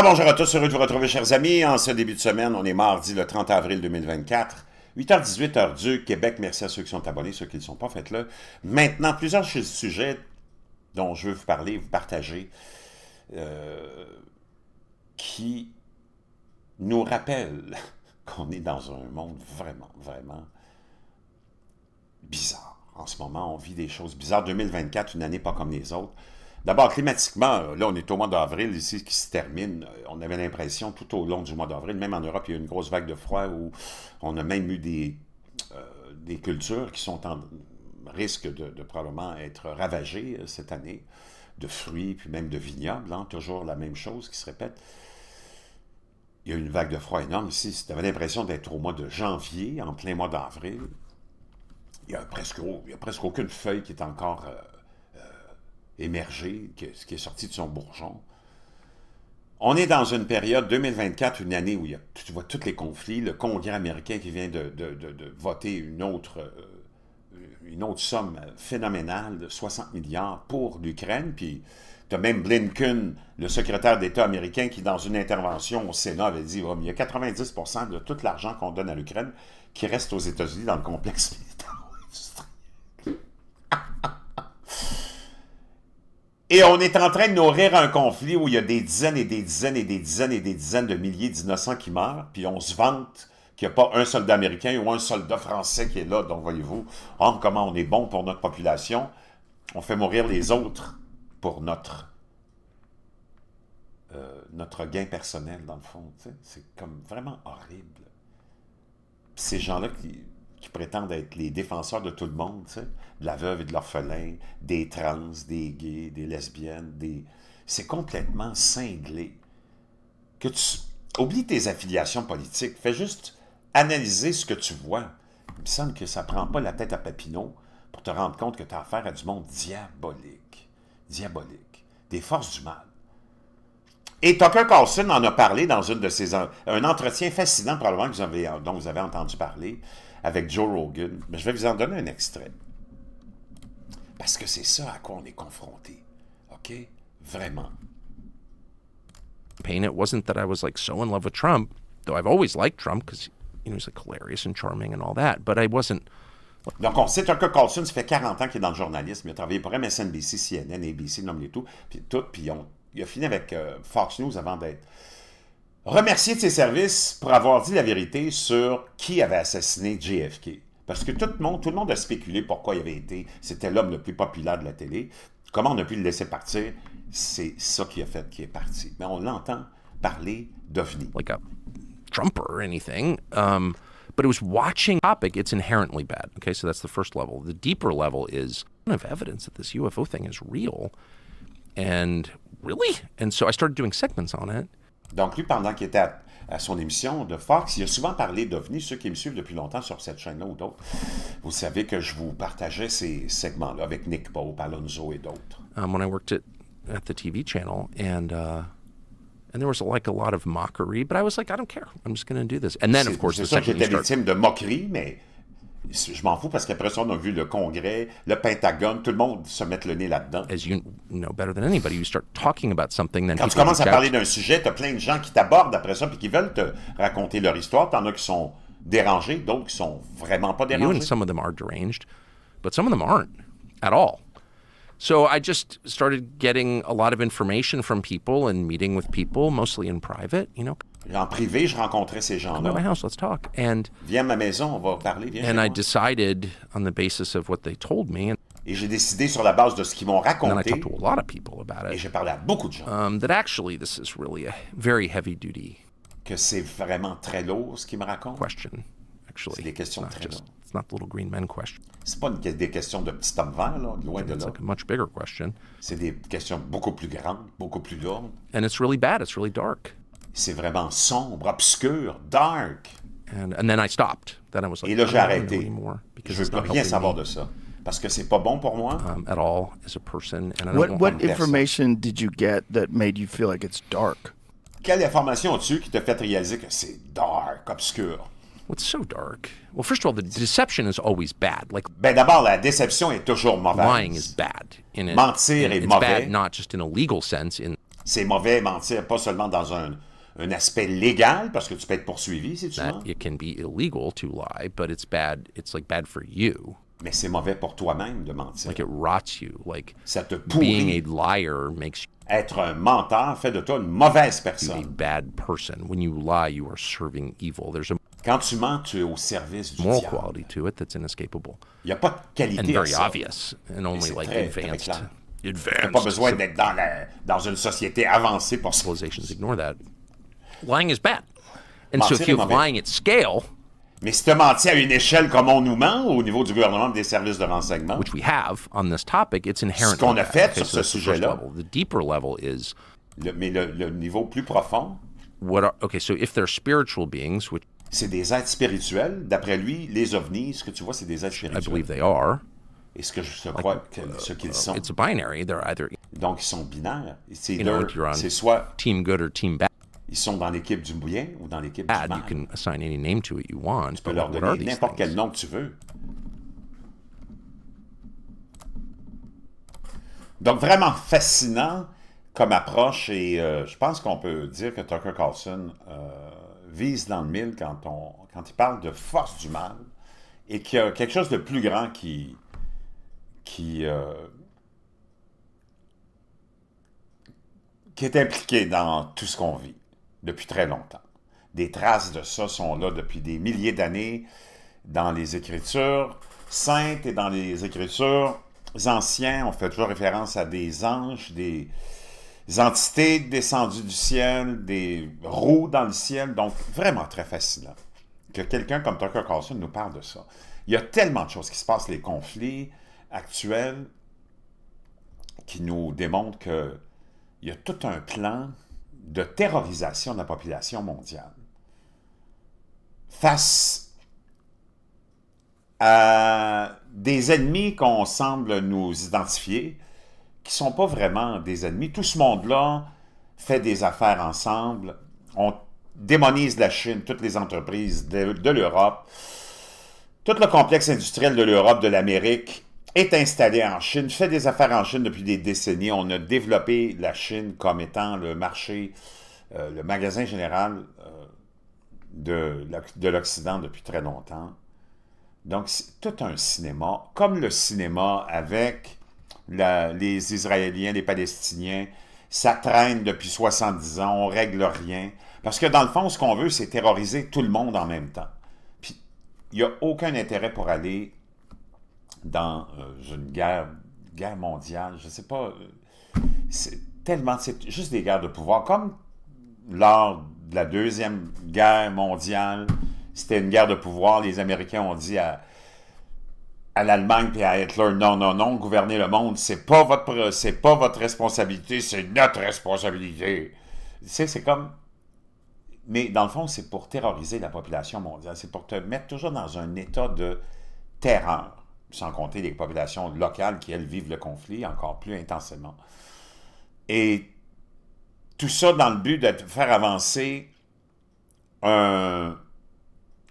Ah, bonjour à tous, heureux de vous retrouver, chers amis. En ce début de semaine, on est mardi le 30 avril 2024. 8h18, heure du Québec. Merci à ceux qui sont abonnés, ceux qui ne sont pas, faites-le. Maintenant, plusieurs sujets dont je veux vous parler, vous partager, euh, qui nous rappellent qu'on est dans un monde vraiment, vraiment bizarre. En ce moment, on vit des choses bizarres. 2024, une année pas comme les autres. D'abord, climatiquement, euh, là, on est au mois d'avril ici qui se termine. Euh, on avait l'impression tout au long du mois d'avril, même en Europe, il y a eu une grosse vague de froid où on a même eu des, euh, des cultures qui sont en risque de, probablement être ravagées cette année, de fruits, puis même de vignobles. Hein, toujours la même chose qui se répète. Il y a eu une vague de froid énorme ici. On avait l'impression d'être au mois de janvier, en plein mois d'avril. Il n'y a, presque, a presque aucune feuille qui est encore émergé, ce qui est sorti de son bourgeon. On est dans une période 2024, une année où il y a, tu vois tous les conflits, le Congrès américain qui vient de, voter une autre, euh, une autre somme phénoménale de 60 milliards pour l'Ukraine, puis tu as même Blinken, le secrétaire d'État américain, qui dans une intervention au Sénat avait dit oh, il y a 90 de tout l'argent qu'on donne à l'Ukraine qui reste aux États-Unis dans le complexe militaire. Et on est en train de nourrir un conflit où il y a des dizaines et des dizaines et des dizaines et des dizaines de milliers d'innocents qui meurent, puis on se vante qu'il n'y a pas un soldat américain ou un soldat français qui est là. Donc, voyez-vous, en oh, comment on est bon pour notre population. On fait mourir les autres pour notre, euh, notre gain personnel, dans le fond. C'est comme vraiment horrible. ces gens-là qui qui prétendent être les défenseurs de tout le monde, de la veuve et de l'orphelin, des trans, des gays, des lesbiennes, des... C'est complètement cinglé. Que tu... Oublie tes affiliations politiques, fais juste analyser ce que tu vois. Il me semble que ça prend pas la tête à Papineau pour te rendre compte que tu as affaire à du monde diabolique. Diabolique. Des forces du mal. Et Tucker Carlson en a parlé dans une de ses, un entretien fascinant probablement que vous avez, dont vous avez entendu parler avec Joe Rogan. Mais ben, je vais vous en donner un extrait. Parce que c'est ça à quoi on est confronté. OK? Vraiment. Pain, it wasn't that I was like so in love with Trump, though I've always liked Trump because he was like hilarious and charming and all that, but I wasn't. Donc, on sait que Carlson, ça fait 40 ans qu'il est dans le journalisme. Il a travaillé pour MSNBC, CNN, ABC, nommez tout, puis tout. Puis on, il a fini avec euh, Fox News avant d'être remercier de ses services pour avoir dit la vérité sur qui avait assassiné JFK. Parce que tout le monde, tout le monde a spéculé pourquoi il avait été. C'était l'homme le plus populaire de la télé. Comment on a pu le laisser partir? C'est ça qui a fait qu'il est parti. Mais on l'entend parler d'OVNI. Like a Trumper or anything. Um, but it was watching topic, it's inherently bad. Okay, so that's the first level. The deeper level is of evidence that this UFO thing is real. And really? And so I started doing segments on it. Donc, lui, pendant qu'il était à, son émission de Fox, il a souvent parlé d'OVNI. Ceux qui me suivent depuis longtemps sur cette chaîne-là ou d'autres, vous savez que je vous partageais ces segments-là avec Nick Pope, Alonso et d'autres. Um, when I worked at, at the TV channel, and, uh, and there was like a lot of mockery, but I was like, I don't care. I'm just going to do this. And then, of course, the second you start... de moquerie, mais je m'en fous parce qu'après ça, on a vu le Congrès, le Pentagone, tout le monde se mettre le nez là-dedans. You know Quand tu commences à parler d'un sujet, tu as plein de gens qui t'abordent après ça et qui veulent te raconter leur histoire. Tu en as qui sont dérangés, d'autres qui ne sont vraiment pas dérangés. You and some of them are deranged, but some of them aren't at all. So I just started getting a lot of information from people and meeting with people, mostly in private, you know. En privé, je rencontrais ces gens-là. Viens à ma maison, on va parler. Viens and I decided on the basis of what they told me. Et j'ai décidé sur la base de ce qu'ils m'ont raconté. to a lot of people about it, et j'ai parlé à beaucoup de gens. Um, that actually, this is really a very heavy duty. Que c'est vraiment très lourd ce qu'ils me racontent. Question, actually. C'est des questions très lourdes. It's not the little green men question. C'est pas une, des questions de petit homme vert, là, loin de là. Like a much bigger question. C'est des questions beaucoup plus grandes, beaucoup plus lourdes. And it's really bad. It's really dark c'est vraiment sombre, obscur, dark. And, and then I stopped. Then I was like, Et là, j'ai arrêté. Je veux plus rien savoir de ça. Parce que c'est pas bon pour moi. Um, at all, as a person, and I what, what information did you get that made you feel like it's dark? Quelle information as-tu qui t'a fait réaliser que c'est dark, obscur? What's so dark? Well, first of all, the deception is always bad. Like ben d'abord, la déception est toujours mauvaise. Lying is bad. In a, mentir in, est it's mauvais. Bad not just in a legal sense. In c'est mauvais mentir pas seulement dans un un aspect légal parce que tu peux être poursuivi si tu mens. It can be illegal to lie, but it's bad. It's like bad for you. Mais c'est mauvais pour toi-même de mentir. Like it rots you. Like ça te pourrit. Being a liar makes you être un menteur fait de toi une mauvaise personne. A bad person. When you lie, you are serving evil. There's a quand tu mens, tu es au service du moral quality to it that's inescapable. Il n'y a pas de qualité and very à ça. obvious and only like très, advanced. Très advanced. Pas besoin d'être dans, la, dans une société avancée pour ça. ignore that lying is bad. And Mentir so if you lying at scale, mais si tu menti à une échelle comme on nous ment au niveau du gouvernement des services de renseignement, which we have on this topic, it's inherent. Ce qu'on a fait sur ce sujet-là, the deeper level is. Le, mais le, le, niveau plus profond. What are, okay, so if they're spiritual beings, which c'est des êtres spirituels. D'après lui, les ovnis, ce que tu vois, c'est des êtres spirituels. I believe they are. Et ce que je crois, like, que, uh, ce qu'ils uh, sont. It's a binary. They're either. Donc ils sont binaires. C'est, c'est soit team good or team bad. Ils sont dans l'équipe du bien ou dans l'équipe du ah, mal. tu peux leur donner n'importe quel nom que tu veux. Donc, vraiment fascinant comme approche et euh, je pense qu'on peut dire que Tucker Carlson euh, vise dans le mille quand, on, quand il parle de force du mal et qu'il y a quelque chose de plus grand qui, qui, euh, qui est impliqué dans tout ce qu'on vit depuis très longtemps. Des traces de ça sont là depuis des milliers d'années dans les Écritures saintes et dans les Écritures anciennes. On fait toujours référence à des anges, des entités descendues du ciel, des roues dans le ciel. Donc, vraiment très fascinant que quelqu'un comme Tucker Carlson nous parle de ça. Il y a tellement de choses qui se passent, les conflits actuels, qui nous démontrent qu'il y a tout un plan de terrorisation de la population mondiale face à des ennemis qu'on semble nous identifier, qui ne sont pas vraiment des ennemis. Tout ce monde-là fait des affaires ensemble. On démonise la Chine, toutes les entreprises de, de l'Europe, tout le complexe industriel de l'Europe, de l'Amérique, est installé en Chine, fait des affaires en Chine depuis des décennies. On a développé la Chine comme étant le marché, euh, le magasin général euh, de, l'Occident depuis très longtemps. Donc, c'est tout un cinéma, comme le cinéma avec les Israéliens, les Palestiniens. Ça traîne depuis 70 ans, on règle rien. Parce que dans le fond, ce qu'on veut, c'est terroriser tout le monde en même temps. Puis, il n'y a aucun intérêt pour aller dans euh, une guerre, guerre mondiale, je ne sais pas, euh, c'est tellement, c'est juste des guerres de pouvoir, comme lors de la Deuxième Guerre mondiale, c'était une guerre de pouvoir, les Américains ont dit à, à l'Allemagne et à Hitler, non, non, non, gouverner le monde, c'est pas votre, c'est pas votre responsabilité, c'est notre responsabilité. Tu sais, c'est comme, mais dans le fond, c'est pour terroriser la population mondiale, c'est pour te mettre toujours dans un état de terreur sans compter les populations locales qui, elles, vivent le conflit encore plus intensément. Et tout ça dans le but de faire avancer un,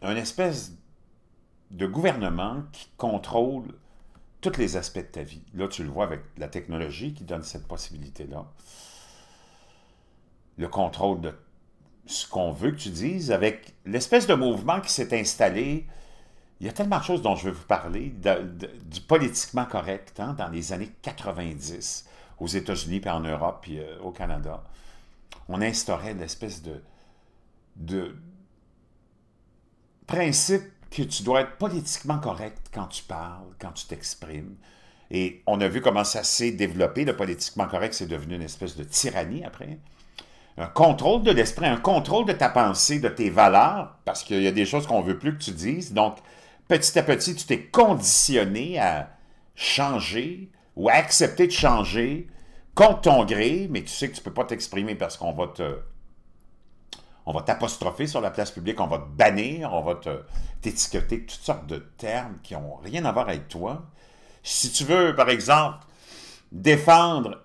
espèce de gouvernement qui contrôle tous les aspects de ta vie. Là, tu le vois avec la technologie qui donne cette possibilité-là. Le contrôle de ce qu'on veut que tu dises, avec l'espèce de mouvement qui s'est installé il y a tellement de choses dont je veux vous parler, du politiquement correct hein, dans les années 90, aux États-Unis, puis en Europe, puis euh, au Canada. On instaurait l'espèce de, de principe que tu dois être politiquement correct quand tu parles, quand tu t'exprimes. Et on a vu comment ça s'est développé. Le politiquement correct, c'est devenu une espèce de tyrannie après. Un contrôle de l'esprit, un contrôle de ta pensée, de tes valeurs, parce qu'il y a des choses qu'on ne veut plus que tu dises. Donc, petit à petit, tu t'es conditionné à changer ou à accepter de changer contre ton gré, mais tu sais que tu ne peux pas t'exprimer parce qu'on va te... On va t'apostropher sur la place publique, on va te bannir, on va t'étiqueter, toutes sortes de termes qui n'ont rien à voir avec toi. Si tu veux, par exemple, défendre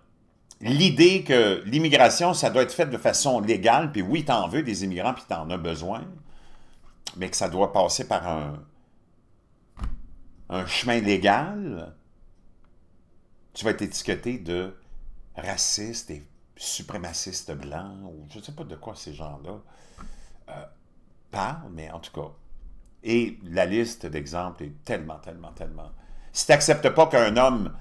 l'idée que l'immigration, ça doit être fait de façon légale, puis oui, en veux des immigrants, puis en as besoin, mais que ça doit passer par un, un chemin légal, tu vas être étiqueté de raciste et suprémaciste blanc, ou je ne sais pas de quoi ces gens-là euh, parlent, mais en tout cas. Et la liste d'exemples est tellement, tellement, tellement. Si tu n'acceptes pas qu'un homme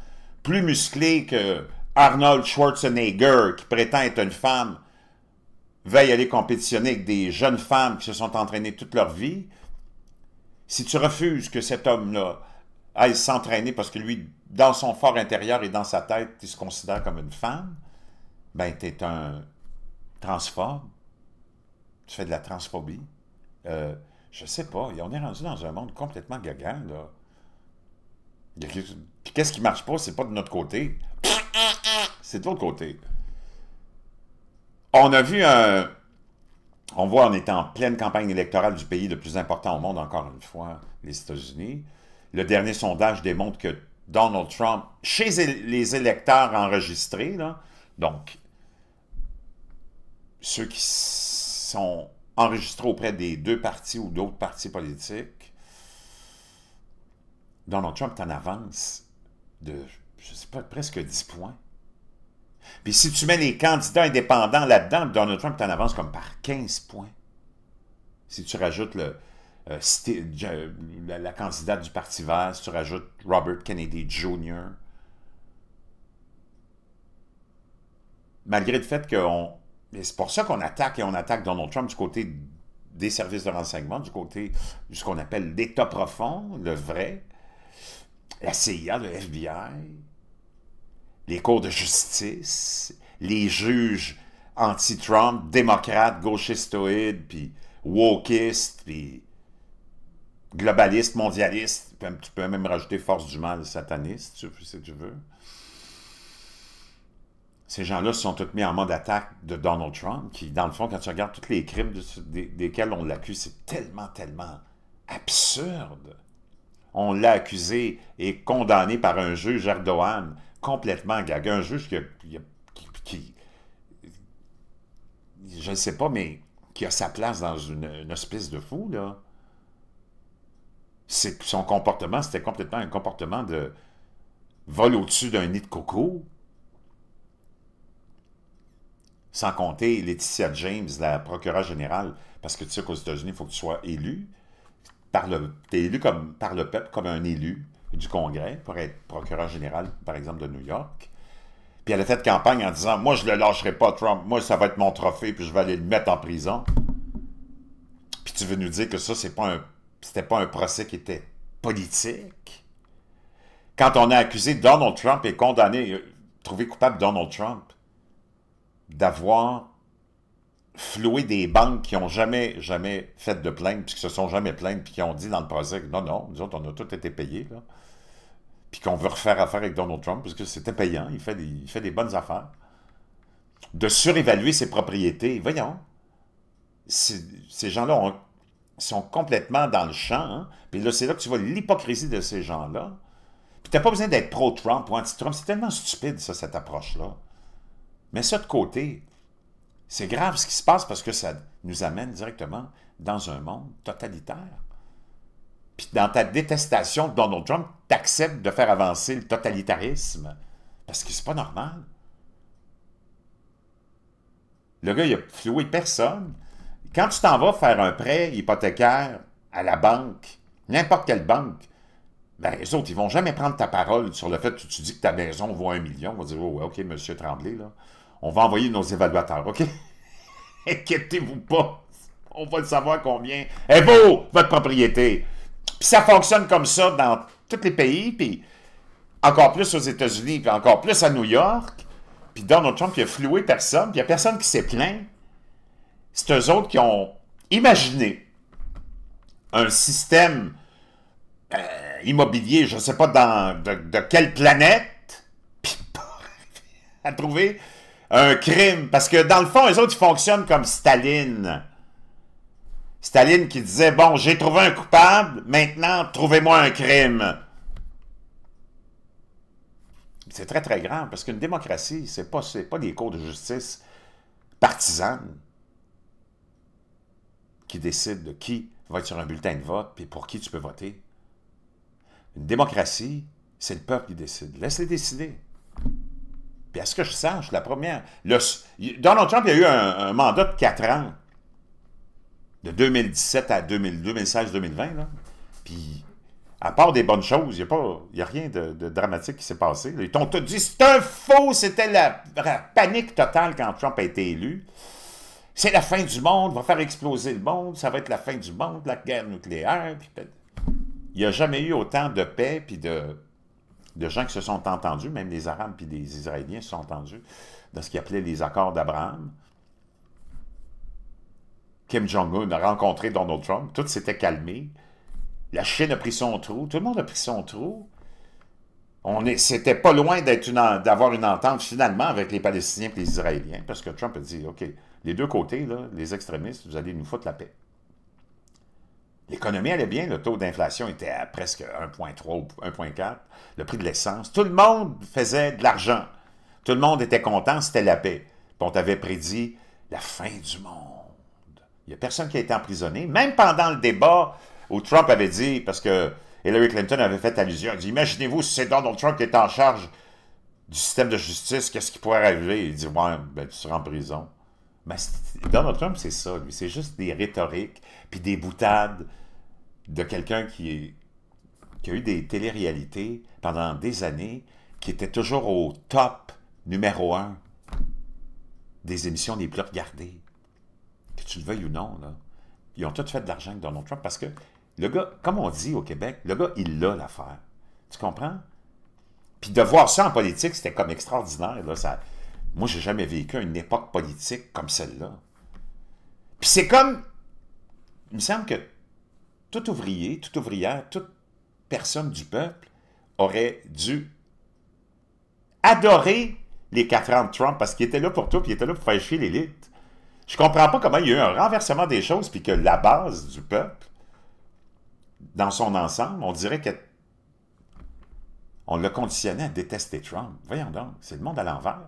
plus musclé que Arnold Schwarzenegger, qui prétend être une femme, veuille aller compétitionner avec des jeunes femmes qui se sont entraînées toute leur vie, si tu refuses que cet homme-là il s'entraîner parce que lui, dans son fort intérieur et dans sa tête, il se considère comme une femme, ben, tu es un transphobe. Tu fais de la transphobie. Je euh, je sais pas. Et on est rendu dans un monde complètement gagant. »« là. qu'est-ce qui marche pas? C'est pas de notre côté. C'est de l'autre côté. On a vu un... On voit, on est en pleine campagne électorale du pays le plus important au monde, encore une fois, les États-Unis le dernier sondage démontre que Donald Trump, chez les électeurs enregistrés, donc ceux qui sont enregistrés auprès des deux partis ou d'autres partis politiques, Donald Trump t'en en avance de, je sais pas, presque 10 points. Puis si tu mets les candidats indépendants là-dedans, Donald Trump t'en avance comme par 15 points. Si tu rajoutes le, euh, la, candidate du Parti vert, si tu rajoutes Robert Kennedy Jr., malgré le fait qu'on... C'est pour ça qu'on attaque et on attaque Donald Trump du côté des services de renseignement, du côté de ce qu'on appelle l'État profond, le vrai, la CIA, le FBI, les cours de justice, les juges anti-Trump, démocrates, gauchistoïdes, puis wokistes, puis globaliste, mondialiste, tu peux même rajouter force du mal, sataniste, si tu, veux. Ces gens-là sont tous mis en mode attaque de Donald Trump, qui, dans le fond, quand tu regardes tous les crimes desquels on l'accuse, c'est tellement, tellement absurde. On l'a accusé et condamné par un juge Erdogan, complètement gagué Un juge qui, je ne sais pas, mais qui a sa place dans une, hospice de fou, là son comportement, c'était complètement un comportement de vol au-dessus d'un nid de coco. Sans compter Laetitia James, la procureure générale, parce que tu sais qu'aux États-Unis, il faut que tu sois élu. Tu es élu comme, par le peuple comme un élu du Congrès pour être procureur général, par exemple, de New York. Puis elle a fait campagne en disant Moi, je le lâcherai pas, Trump. Moi, ça va être mon trophée, puis je vais aller le mettre en prison. Puis tu veux nous dire que ça, c'est pas un c'était pas un procès qui était politique. Quand on a accusé Donald Trump et condamné, euh, trouvé coupable Donald Trump d'avoir floué des banques qui n'ont jamais, jamais fait de plainte, puis qui se sont jamais plaintes, puis qui ont dit dans le procès que non, non, nous autres, on a tout été payés, là. puis qu'on veut refaire affaire avec Donald Trump, parce que c'était payant, il fait, des, il fait des bonnes affaires. De surévaluer ses propriétés, voyons, ces gens-là ont sont complètement dans le champ. Hein. Puis là, c'est là que tu vois l'hypocrisie de ces gens-là. Puis n'as pas besoin d'être pro-Trump ou anti-Trump. C'est tellement stupide, ça, cette approche-là. Mais ça de côté, c'est grave ce qui se passe parce que ça nous amène directement dans un monde totalitaire. Puis dans ta détestation de Donald Trump, tu acceptes de faire avancer le totalitarisme. Parce que c'est pas normal. Le gars, il a floué personne. Quand tu t'en vas faire un prêt hypothécaire à la banque, n'importe quelle banque, ben, les autres, ils vont jamais prendre ta parole sur le fait que tu dis que ta maison vaut un million. On va dire, oh, OK, monsieur Tremblay, là, on va envoyer nos évaluateurs, OK? Inquiétez-vous pas. On va le savoir combien est eh, beau votre propriété. Puis ça fonctionne comme ça dans tous les pays, puis encore plus aux États-Unis, puis encore plus à New York. Puis Donald Trump, il a floué personne, puis il n'y a personne qui s'est plaint c'est eux autres qui ont imaginé un système euh, immobilier, je ne sais pas dans, de, quelle planète, puis à trouver un crime. Parce que dans le fond, eux autres, ils fonctionnent comme Staline. Staline qui disait, bon, j'ai trouvé un coupable, maintenant, trouvez-moi un crime. C'est très, très grand, parce qu'une démocratie, ce n'est pas, pas des cours de justice partisanes qui décide de qui va être sur un bulletin de vote et pour qui tu peux voter. Une démocratie, c'est le peuple qui décide. Laisse-les décider. Puis à ce que je sache, la première... Le, Donald Trump, il a eu un, mandat de quatre ans, de 2017 à 2016-2020. Puis, à part des bonnes choses, il n'y a, a, rien de, dramatique qui s'est passé. Ils t'ont dit, c'est un faux, c'était la panique totale quand Trump a été élu c'est la fin du monde, va faire exploser le monde, ça va être la fin du monde, la guerre nucléaire. Puis... Il n'y a jamais eu autant de paix puis de, gens qui se sont entendus, même les Arabes puis les Israéliens se sont entendus dans ce qu'ils appelaient les accords d'Abraham. Kim Jong-un a rencontré Donald Trump, tout s'était calmé. La Chine a pris son trou, tout le monde a pris son trou on c'était pas loin d'avoir une entente finalement avec les Palestiniens et les Israéliens, parce que Trump a dit, OK, les deux côtés, les extrémistes, vous allez nous foutre la paix. L'économie allait bien, le taux d'inflation était à presque 1,3 ou 1,4, le prix de l'essence, tout le monde faisait de l'argent, tout le monde était content, c'était la paix. on t'avait prédit la fin du monde. Il n'y a personne qui a été emprisonné, même pendant le débat où Trump avait dit, parce que Hillary Clinton avait fait allusion. Il dit Imaginez-vous si c'est Donald Trump qui est en charge du système de justice, qu'est-ce qui pourrait arriver Il dit Ouais, ben, tu seras en prison. Mais Donald Trump, c'est ça, lui. C'est juste des rhétoriques, puis des boutades de quelqu'un qui, a eu des télé-réalités pendant des années, qui était toujours au top numéro un des émissions les plus regardées. Que tu le veuilles ou non, là. Ils ont tout fait de l'argent avec Donald Trump parce que le gars, comme on dit au Québec, le gars, il a l'affaire. Tu comprends? Puis de voir ça en politique, c'était comme extraordinaire. Là, ça... Moi, j'ai jamais vécu une époque politique comme celle-là. Puis c'est comme... Il me semble que tout ouvrier, toute ouvrière, toute personne du peuple aurait dû adorer les quatre ans de Trump parce qu'il était là pour tout, puis il était là pour faire chier l'élite. Je comprends pas comment il y a eu un renversement des choses, puis que la base du peuple dans son ensemble, on dirait on l'a conditionné à détester Trump. Voyons donc, c'est le monde à l'envers.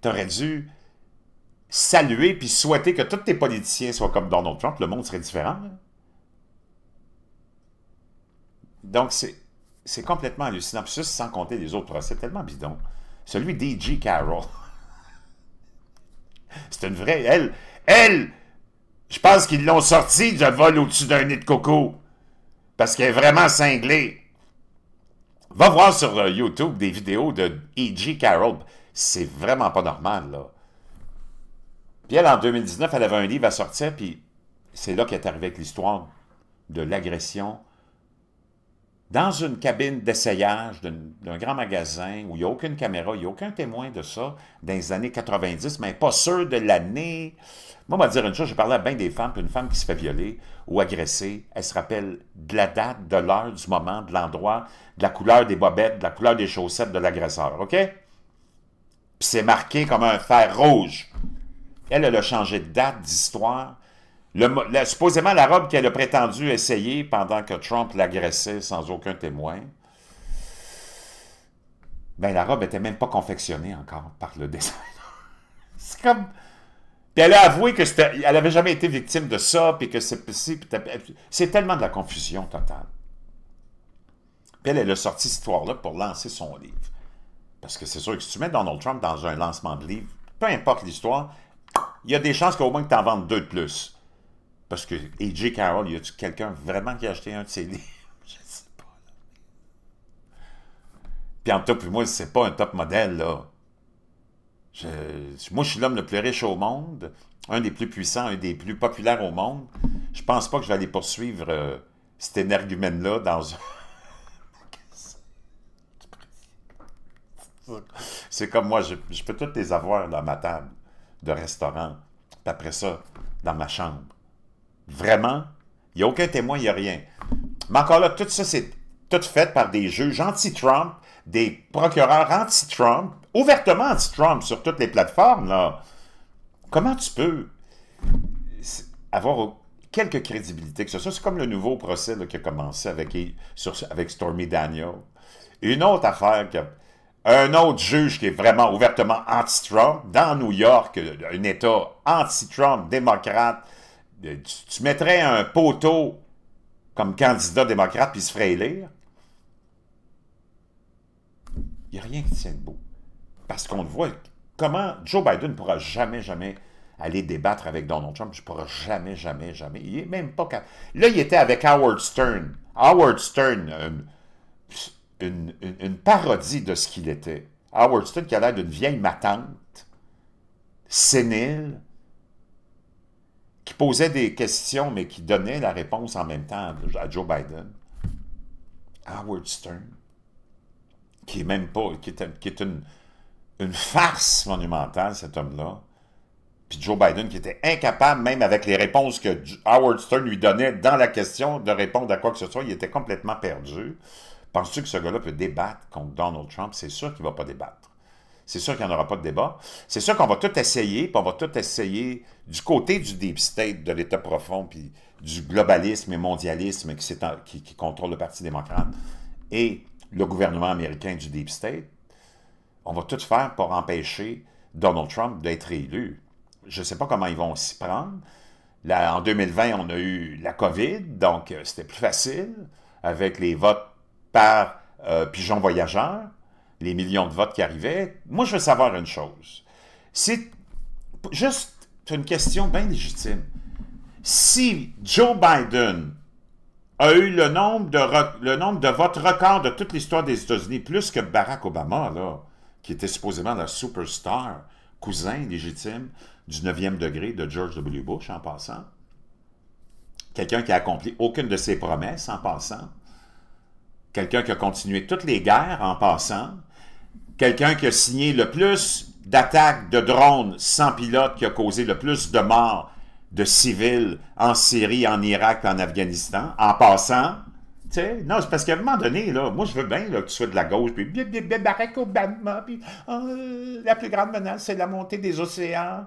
T'aurais dû saluer puis souhaiter que tous tes politiciens soient comme Donald Trump, le monde serait différent. Donc, c'est complètement hallucinant. Puis ça, sans compter les autres C'est tellement bidon. Celui d'E.G. Carroll. c'est une vraie... Elle, elle, je pense qu'ils l'ont sorti de vol au-dessus d'un nid de coco parce qu'elle est vraiment cinglée. Va voir sur euh, YouTube des vidéos de E.G. Carroll. C'est vraiment pas normal, là. Puis elle, en 2019, elle avait un livre à sortir, puis c'est là est arrivée avec l'histoire de l'agression dans une cabine d'essayage d'un grand magasin où il n'y a aucune caméra, il n'y a aucun témoin de ça, dans les années 90, mais pas sûr de l'année. Moi, on va dire une chose, j'ai parlé à bien des femmes, une femme qui se fait violer ou agresser, elle se rappelle de la date, de l'heure, du moment, de l'endroit, de la couleur des bobettes, de la couleur des chaussettes de l'agresseur, OK? Puis c'est marqué comme un fer rouge. Elle, elle a changé de date, d'histoire, supposément la robe qu'elle a prétendu essayer pendant que Trump l'agressait sans aucun témoin, ben la robe n'était même pas confectionnée encore par le designer. C'est comme... Puis elle a avoué qu'elle elle n'avait jamais été victime de ça, puis que c'est C'est tellement de la confusion totale. Puis elle, a sorti cette histoire-là pour lancer son livre. Parce que c'est sûr que si tu mets Donald Trump dans un lancement de livre, peu importe l'histoire, il y a des chances qu'au moins que tu en vendes deux de plus. Parce que AJ Carroll, y a-tu quelqu'un vraiment qui a acheté un de ses livres? Je sais pas. Puis en tout top, moi, c'est pas un top modèle, là. moi, je suis l'homme le plus riche au monde, un des plus puissants, un des plus populaires au monde. Je pense pas que je vais aller poursuivre euh, cet énergumène-là dans un... C'est comme moi, je, peux tous les avoir dans ma table de restaurant, puis après ça, dans ma chambre. Vraiment? Il n'y a aucun témoin, il n'y a rien. Mais encore là, tout ça, c'est tout fait par des juges anti-Trump, des procureurs anti-Trump, ouvertement anti-Trump sur toutes les plateformes, là. Comment tu peux avoir quelque crédibilité que ce C'est comme le nouveau procès qui a commencé avec, avec Stormy Daniel. Une autre affaire un autre juge qui est vraiment ouvertement anti-Trump, dans New York, un État anti-Trump, démocrate, euh, tu mettrais un poteau comme candidat démocrate puis il se ferait élire, il n'y a rien qui tient debout. Parce qu'on le voit, comment Joe Biden ne pourra jamais, jamais aller débattre avec Donald Trump. Je ne pourrai jamais, jamais, jamais. Il est même pas... Là, il était avec Howard Stern. Howard Stern, euh, une, une parodie de ce qu'il était. Howard Stern qui a l'air d'une vieille matante, sénile, posait des questions, mais qui donnait la réponse en même temps à Joe Biden. Howard Stern, qui est même pas, qui est, une, une farce monumentale, cet homme-là. Puis Joe Biden, qui était incapable, même avec les réponses que Howard Stern lui donnait dans la question, de répondre à quoi que ce soit, il était complètement perdu. Penses-tu que ce gars-là peut débattre contre Donald Trump? C'est sûr qu'il ne va pas débattre. C'est sûr qu'il n'y en aura pas de débat. C'est sûr qu'on va tout essayer, puis on va tout essayer du côté du deep state, de l'État profond, puis du globalisme et mondialisme qui, contrôle le Parti démocrate et le gouvernement américain du deep state. On va tout faire pour empêcher Donald Trump d'être élu. Je ne sais pas comment ils vont s'y prendre. en 2020, on a eu la COVID, donc euh, c'était plus facile avec les votes par euh, pigeon voyageur les millions de votes qui arrivaient. Moi, je veux savoir une chose. C'est juste une question bien légitime. Si Joe Biden a eu le nombre de, le nombre de votes record de toute l'histoire des États-Unis, plus que Barack Obama, qui était supposément la superstar, cousin légitime du 9e degré de George W. Bush en passant. Quelqu'un qui a accompli aucune de ses promesses en passant. Quelqu'un qui a continué toutes les guerres en passant quelqu'un qui a signé le plus d'attaques de drones sans pilote, qui a causé le plus de morts de civils en Syrie, en Irak, en Afghanistan, en passant. non, c'est parce qu'à un moment donné, là, moi, je veux bien que tu sois de la gauche, puis Barack Obama, puis oh, la plus grande menace, c'est la montée des océans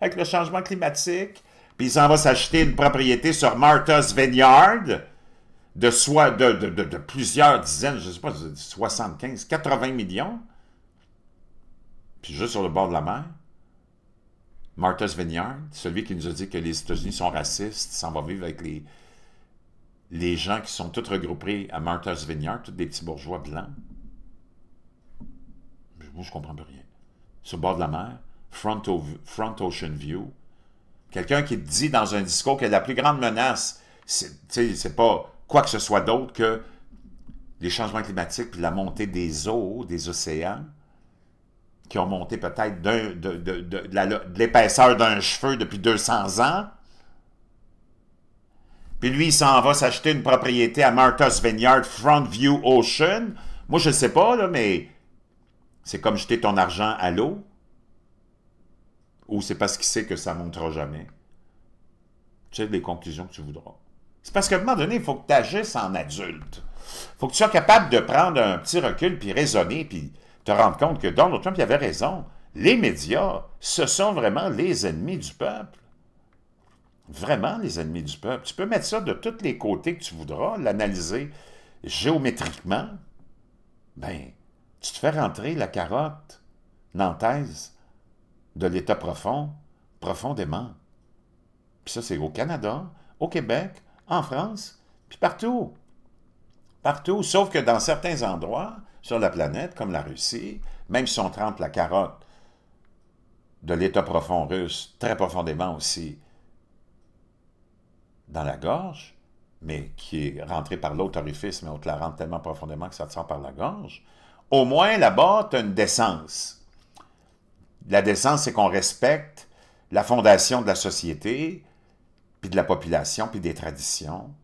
avec le changement climatique. Puis il s'en va s'acheter une propriété sur Martha's Vineyard de, soi, de, de plusieurs dizaines, je ne sais pas, 75, 80 millions puis juste sur le bord de la mer, Martha's Vineyard, celui qui nous a dit que les États-Unis sont racistes, s'en va vivre avec les, les gens qui sont tous regroupés à Martha's Vineyard, tous des petits bourgeois blancs. Moi, je ne comprends plus rien. Sur le bord de la mer, front, ocean view, quelqu'un qui dit dans un discours que la plus grande menace, c'est pas quoi que ce soit d'autre que les changements climatiques, puis la montée des eaux, des océans, qui ont monté peut-être de, l'épaisseur d'un cheveu depuis 200 ans. Puis lui, il s'en va s'acheter une propriété à Martha's Vineyard, Front View Ocean. Moi, je ne sais pas, là, mais c'est comme jeter ton argent à l'eau. Ou c'est parce qu'il sait que ça ne montera jamais. Tu sais, les conclusions que tu voudras. C'est parce qu'à un moment donné, il faut que tu agisses en adulte. Il faut que tu sois capable de prendre un petit recul, puis raisonner, puis te rendre compte que Donald Trump il avait raison. Les médias, ce sont vraiment les ennemis du peuple. Vraiment les ennemis du peuple. Tu peux mettre ça de tous les côtés que tu voudras, l'analyser géométriquement. Ben, tu te fais rentrer la carotte nantaise de l'État profond, profondément. Puis ça, c'est au Canada, au Québec, en France, puis partout. Partout, sauf que dans certains endroits, sur la planète, comme la Russie, même si on trempe la carotte de l'État profond russe très profondément aussi dans la gorge, mais qui est rentrée par l'autre orifice, mais on te la rentre tellement profondément que ça te sort par la gorge, au moins là-bas, tu as une décence. La décence, c'est qu'on respecte la fondation de la société, puis de la population, puis des traditions,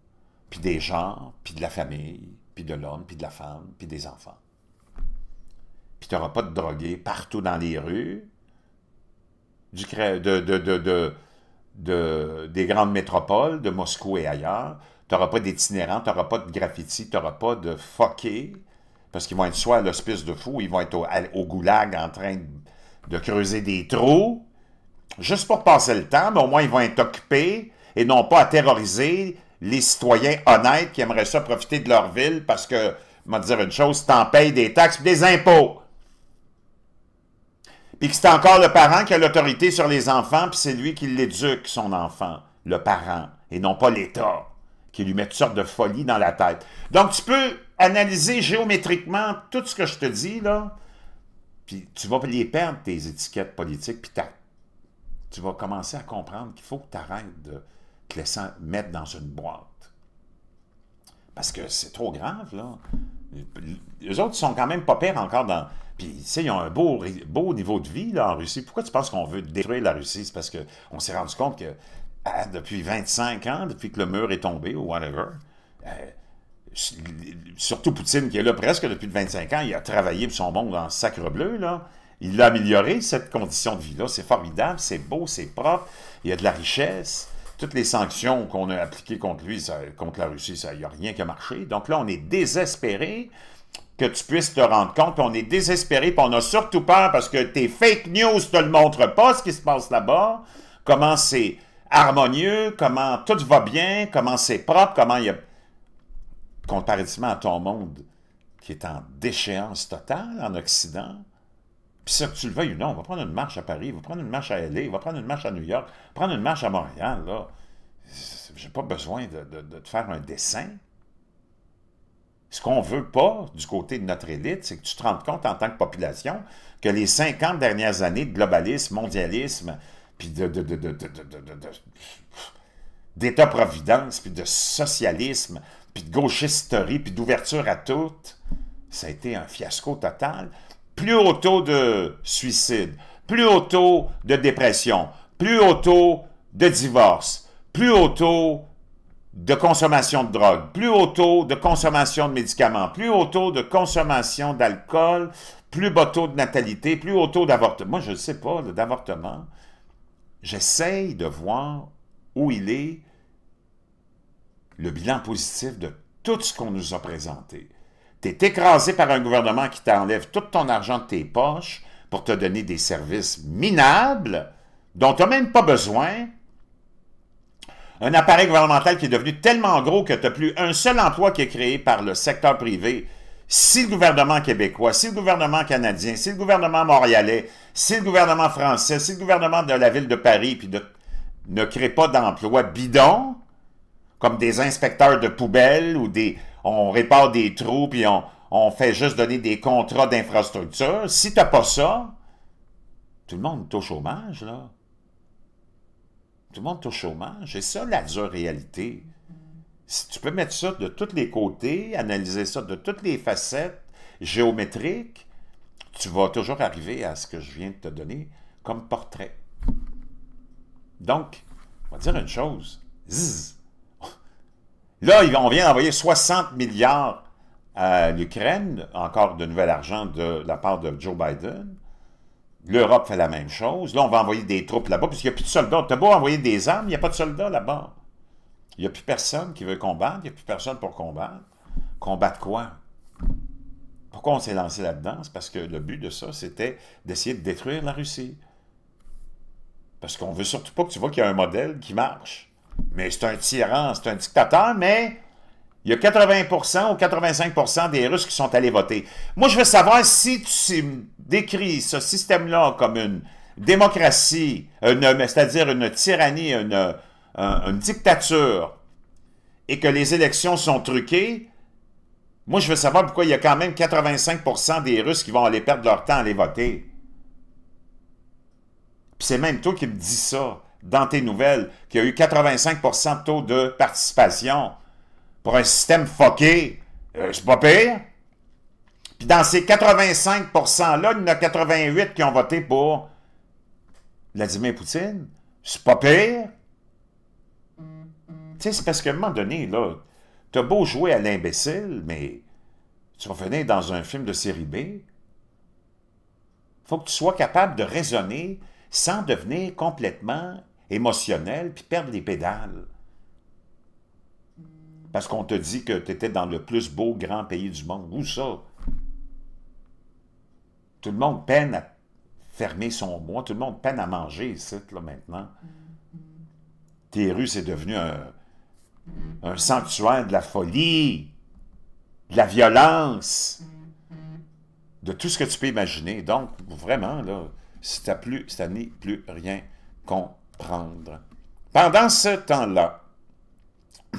puis des genres, puis de la famille, puis de l'homme, puis de la femme, puis des enfants puis tu n'auras pas de drogués partout dans les rues de, des grandes métropoles, de Moscou et ailleurs. Tu n'auras pas d'itinérants, tu n'auras pas de graffiti, tu n'auras pas de fuckés, parce qu'ils vont être soit à l'hospice de fous, ils vont être au, goulag en train de creuser des trous, juste pour passer le temps, mais au moins ils vont être occupés et non pas à terroriser les citoyens honnêtes qui aimeraient ça profiter de leur ville parce que, vais dire une chose, t'en payes des taxes et des impôts puis que c'est encore le parent qui a l'autorité sur les enfants, puis c'est lui qui l'éduque, son enfant, le parent, et non pas l'État, qui lui met toutes sortes de folies dans la tête. Donc, tu peux analyser géométriquement tout ce que je te dis, là, puis tu vas les perdre, tes étiquettes politiques, puis tu vas commencer à comprendre qu'il faut que tu arrêtes de te laisser mettre dans une boîte. Parce que c'est trop grave, là. Les autres sont quand même pas pires encore dans. Puis, tu sais, ils ont un beau, beau niveau de vie là, en Russie. Pourquoi tu penses qu'on veut détruire la Russie? C'est parce qu'on s'est rendu compte que ah, depuis 25 ans, depuis que le mur est tombé ou whatever, euh, surtout Poutine qui est là presque depuis 25 ans, il a travaillé pour son monde dans sacre bleu, là. Il a amélioré cette condition de vie-là. C'est formidable, c'est beau, c'est propre, il y a de la richesse toutes les sanctions qu'on a appliquées contre lui, contre la Russie, ça n'y a rien qui a marché. Donc là, on est désespéré que tu puisses te rendre compte. on est désespéré, puis on a surtout peur parce que tes fake news te le montrent pas, ce qui se passe là-bas, comment c'est harmonieux, comment tout va bien, comment c'est propre, comment il y a... Comparativement à ton monde qui est en déchéance totale en Occident, tu le veuilles ou non, on va prendre une marche à Paris, on va prendre une marche à LA, on va prendre une marche à New York, va prendre une marche à Montréal, là. J'ai pas besoin de, te faire un dessin. Ce qu'on veut pas du côté de notre élite, c'est que tu te rendes compte en tant que population que les 50 dernières années de globalisme, mondialisme, puis de, d'État-providence, puis de socialisme, puis de gauchisterie, puis d'ouverture à toutes, ça a été un fiasco total plus haut taux de suicide, plus haut taux de dépression, plus haut taux de divorce, plus haut taux de consommation de drogue, plus haut taux de consommation de médicaments, plus haut taux de consommation d'alcool, plus bas taux de natalité, plus haut taux d'avortement. Moi, je ne sais pas, d'avortement. J'essaye de voir où il est le bilan positif de tout ce qu'on nous a présenté. T'es écrasé par un gouvernement qui t'enlève tout ton argent de tes poches pour te donner des services minables dont tu n'as même pas besoin. Un appareil gouvernemental qui est devenu tellement gros que tu n'as plus un seul emploi qui est créé par le secteur privé si le gouvernement québécois, si le gouvernement canadien, si le gouvernement montréalais, si le gouvernement français, si le gouvernement de la ville de Paris puis ne crée pas d'emplois bidons, comme des inspecteurs de poubelles ou des on répare des trous, puis on, on fait juste donner des contrats d'infrastructure. Si n'as pas ça, tout le monde est au chômage, là. Tout le monde est au chômage. Et ça, la dure réalité. Si tu peux mettre ça de tous les côtés, analyser ça de toutes les facettes géométriques, tu vas toujours arriver à ce que je viens de te donner comme portrait. Donc, on va dire une chose. Là, on vient d'envoyer 60 milliards à l'Ukraine, encore de nouvel argent de, la part de Joe Biden. L'Europe fait la même chose. Là, on va envoyer des troupes là-bas, parce qu'il n'y a plus de soldats. T'as beau envoyer des armes, il n'y a pas de soldats là-bas. Il n'y a plus personne qui veut combattre, il n'y a plus personne pour combattre. Combattre quoi? Pourquoi on s'est lancé là-dedans? parce que le but de ça, c'était d'essayer de détruire la Russie. Parce qu'on veut surtout pas que tu vois qu'il y a un modèle qui marche mais c'est un tyran, c'est un dictateur, mais il y a 80 ou 85 des Russes qui sont allés voter. Moi, je veux savoir si tu décris ce système-là comme une démocratie, c'est-à-dire une tyrannie, une, dictature, et que les élections sont truquées, moi, je veux savoir pourquoi il y a quand même 85 des Russes qui vont aller perdre leur temps à aller voter. Puis c'est même toi qui me dis ça dans tes nouvelles qu'il a eu 85 de taux de participation pour un système fucké, euh, c'est pas pire. Puis dans ces 85 %-là, il y en a 88 qui ont voté pour Vladimir Poutine. C'est pas pire. Tu sais, c'est parce qu'à un moment donné, là, t'as beau jouer à l'imbécile, mais tu vas venir dans un film de série B. Faut que tu sois capable de raisonner sans devenir complètement émotionnel, puis perdre les pédales. Parce qu'on te dit que tu étais dans le plus beau grand pays du monde. Où ça? Tout le monde peine à fermer son bois, tout le monde peine à manger ici, là, maintenant. Tes rues, c'est devenu un, sanctuaire de la folie, de la violence, de tout ce que tu peux imaginer. Donc, vraiment, là, si tu plus, plus rien qu'on prendre. Pendant ce temps-là,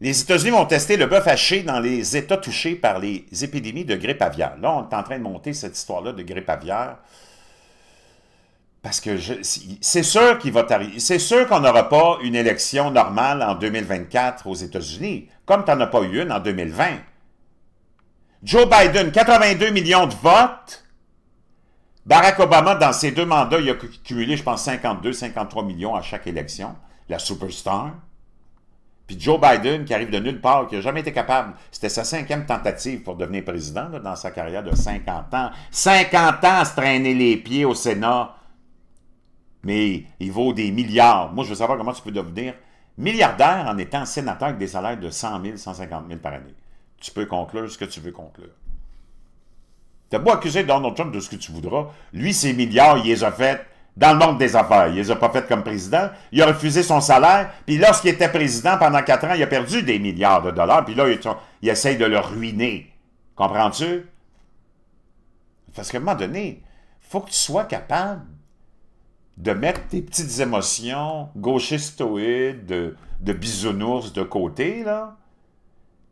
les États-Unis vont tester le bœuf haché dans les États touchés par les épidémies de grippe aviaire. Là, on est en train de monter cette histoire-là de grippe aviaire. Parce que c'est sûr qu'il va C'est sûr qu'on n'aura pas une élection normale en 2024 aux États-Unis, comme tu n'en as pas eu une en 2020. Joe Biden, 82 millions de votes Barack Obama, dans ses deux mandats, il a cumulé, je pense, 52, 53 millions à chaque élection. La superstar. Puis Joe Biden, qui arrive de nulle part, qui n'a jamais été capable, c'était sa cinquième tentative pour devenir président dans sa carrière de 50 ans. 50 ans à se traîner les pieds au Sénat, mais il vaut des milliards. Moi, je veux savoir comment tu peux devenir milliardaire en étant sénateur avec des salaires de 100 000, 150 000 par année. Tu peux conclure ce que tu veux conclure. T'as beau accuser Donald Trump de ce que tu voudras, lui, ses milliards, il les a faits dans le monde des affaires. Il les a pas fait comme président. Il a refusé son salaire. Puis lorsqu'il était président pendant quatre ans, il a perdu des milliards de dollars. Puis là, il, essaye de le ruiner. Comprends-tu? Parce qu'à un moment donné, faut que tu sois capable de mettre tes petites émotions gauchistoïdes, de, de bisounours de côté, là,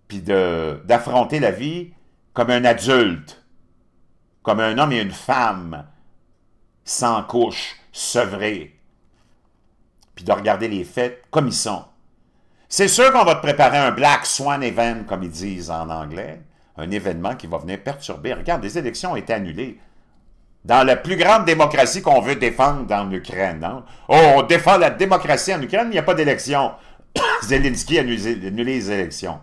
puis d'affronter la vie comme un adulte comme un homme et une femme sans couche, sevrés, puis de regarder les faits comme ils sont. C'est sûr qu'on va te préparer un Black Swan Event, comme ils disent en anglais, un événement qui va venir perturber. Regarde, les élections ont été annulées. Dans la plus grande démocratie qu'on veut défendre dans l'Ukraine. Hein? Oh, on défend la démocratie en Ukraine, il n'y a pas d'élection. Zelensky a annulé les élections.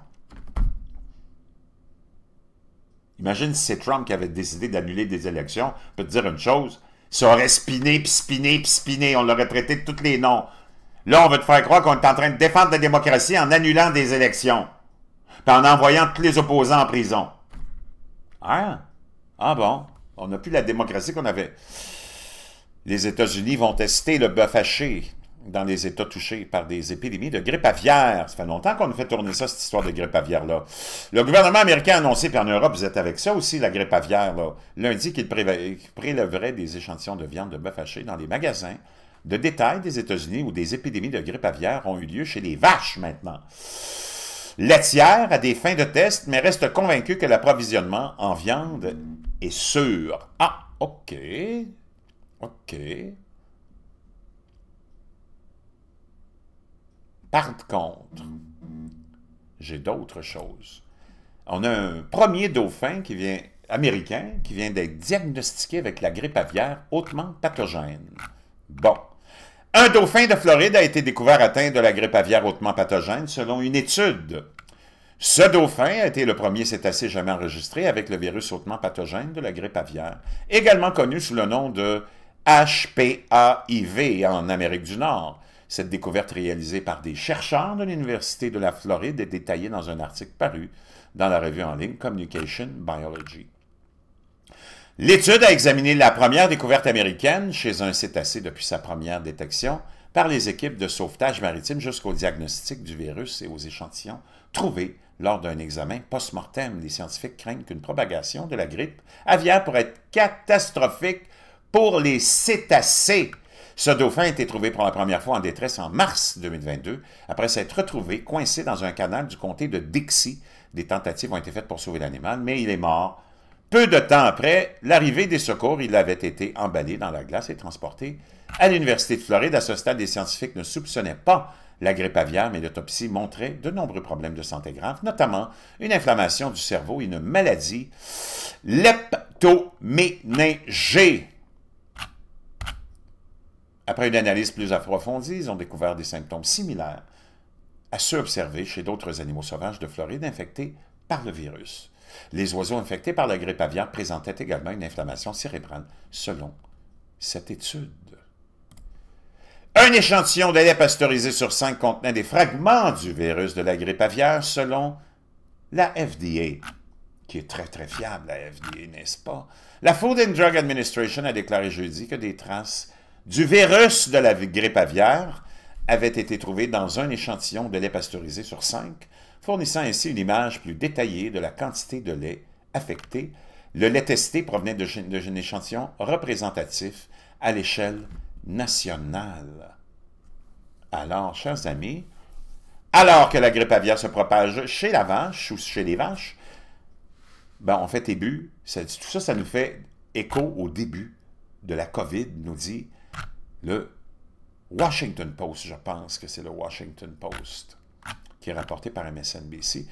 Imagine si c'est Trump qui avait décidé d'annuler des élections. Je peux te dire une chose, ça aurait spiné, puis spiné, puis spiné. On l'aurait traité de tous les noms. Là, on veut te faire croire qu'on est en train de défendre la démocratie en annulant des élections. Puis en envoyant tous les opposants en prison. Hein? ah bon, on n'a plus la démocratie qu'on avait. Les États-Unis vont tester le bœuf haché dans les États touchés par des épidémies de grippe aviaire. Ça fait longtemps qu'on nous fait tourner ça, cette histoire de grippe aviaire-là. Le gouvernement américain a annoncé, qu'en Europe, vous êtes avec ça aussi, la grippe aviaire, là, lundi, qu'il préleverait des échantillons de viande de bœuf haché dans les magasins de détail des États-Unis où des épidémies de grippe aviaire ont eu lieu chez les vaches maintenant. Laitière a des fins de test, mais reste convaincu que l'approvisionnement en viande est sûr. Ah, OK. OK. Par contre, j'ai d'autres choses. On a un premier dauphin qui vient, américain qui vient d'être diagnostiqué avec la grippe aviaire hautement pathogène. Bon. Un dauphin de Floride a été découvert atteint de la grippe aviaire hautement pathogène selon une étude. Ce dauphin a été le premier cétacé jamais enregistré avec le virus hautement pathogène de la grippe aviaire, également connu sous le nom de HPAIV en Amérique du Nord, cette découverte réalisée par des chercheurs de l'Université de la Floride est détaillée dans un article paru dans la revue en ligne Communication Biology. L'étude a examiné la première découverte américaine chez un cétacé depuis sa première détection par les équipes de sauvetage maritime jusqu'au diagnostic du virus et aux échantillons trouvés lors d'un examen post-mortem. Les scientifiques craignent qu'une propagation de la grippe aviaire pourrait être catastrophique pour les cétacés ce dauphin a été trouvé pour la première fois en détresse en mars 2022, après s'être retrouvé coincé dans un canal du comté de Dixie. Des tentatives ont été faites pour sauver l'animal, mais il est mort. Peu de temps après l'arrivée des secours, il avait été emballé dans la glace et transporté à l'Université de Floride. À ce stade, les scientifiques ne soupçonnaient pas la grippe aviaire, mais l'autopsie montrait de nombreux problèmes de santé graves, notamment une inflammation du cerveau et une maladie leptoméningée. Après une analyse plus approfondie, ils ont découvert des symptômes similaires à ceux observés chez d'autres animaux sauvages de Floride infectés par le virus. Les oiseaux infectés par la grippe aviaire présentaient également une inflammation cérébrale, selon cette étude. Un échantillon de pasteurisé sur cinq contenait des fragments du virus de la grippe aviaire, selon la FDA, qui est très très fiable, la FDA, n'est-ce pas? La Food and Drug Administration a déclaré jeudi que des traces du virus de la grippe aviaire avait été trouvé dans un échantillon de lait pasteurisé sur cinq, fournissant ainsi une image plus détaillée de la quantité de lait affecté. Le lait testé provenait d'un échantillon représentatif à l'échelle nationale. Alors, chers amis, alors que la grippe aviaire se propage chez la vache ou chez les vaches, ben, on fait début. tout ça, ça nous fait écho au début de la COVID, nous dit le Washington Post, je pense que c'est le Washington Post, qui est rapporté par MSNBC.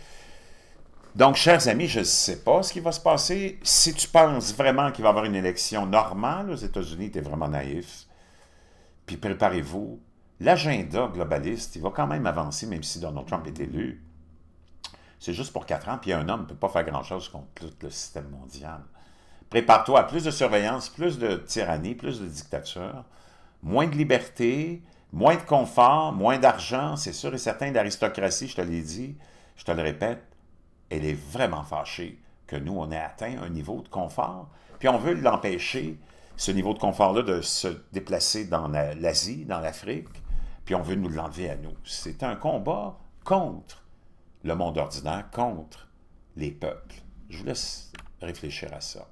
Donc, chers amis, je ne sais pas ce qui va se passer. Si tu penses vraiment qu'il va y avoir une élection normale aux États-Unis, tu es vraiment naïf. Puis préparez-vous. L'agenda globaliste, il va quand même avancer, même si Donald Trump est élu. C'est juste pour quatre ans, puis un homme ne peut pas faire grand-chose contre tout le système mondial. Prépare-toi à plus de surveillance, plus de tyrannie, plus de dictature moins de liberté, moins de confort, moins d'argent, c'est sûr et certain, d'aristocratie. je te l'ai dit, je te le répète, elle est vraiment fâchée que nous, on ait atteint un niveau de confort, puis on veut l'empêcher, ce niveau de confort-là, de se déplacer dans l'Asie, dans l'Afrique, puis on veut nous l'enlever à nous. C'est un combat contre le monde ordinaire, contre les peuples. Je vous laisse réfléchir à ça.